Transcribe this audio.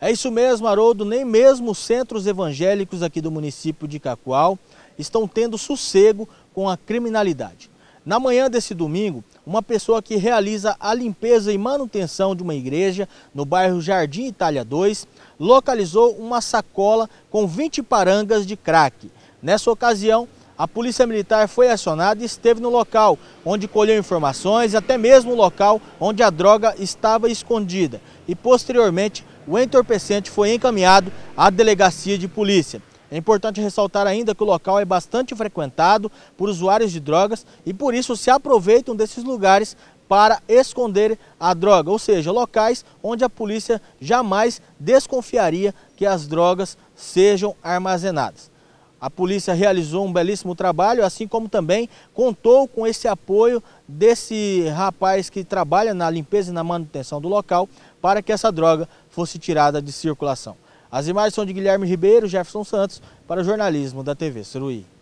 É isso mesmo, Haroldo. Nem mesmo os centros evangélicos aqui do município de Cacoal estão tendo sossego com a criminalidade. Na manhã desse domingo, uma pessoa que realiza a limpeza e manutenção de uma igreja no bairro Jardim Itália 2 localizou uma sacola com 20 parangas de crack. Nessa ocasião, a Polícia Militar foi acionada e esteve no local, onde colheu informações e até mesmo o local onde a droga estava escondida. E posteriormente o entorpecente foi encaminhado à delegacia de polícia. É importante ressaltar ainda que o local é bastante frequentado por usuários de drogas e por isso se aproveitam desses lugares para esconder a droga, ou seja, locais onde a polícia jamais desconfiaria que as drogas sejam armazenadas. A polícia realizou um belíssimo trabalho, assim como também contou com esse apoio desse rapaz que trabalha na limpeza e na manutenção do local para que essa droga fosse tirada de circulação. As imagens são de Guilherme Ribeiro, Jefferson Santos, para o jornalismo da TV Suruí.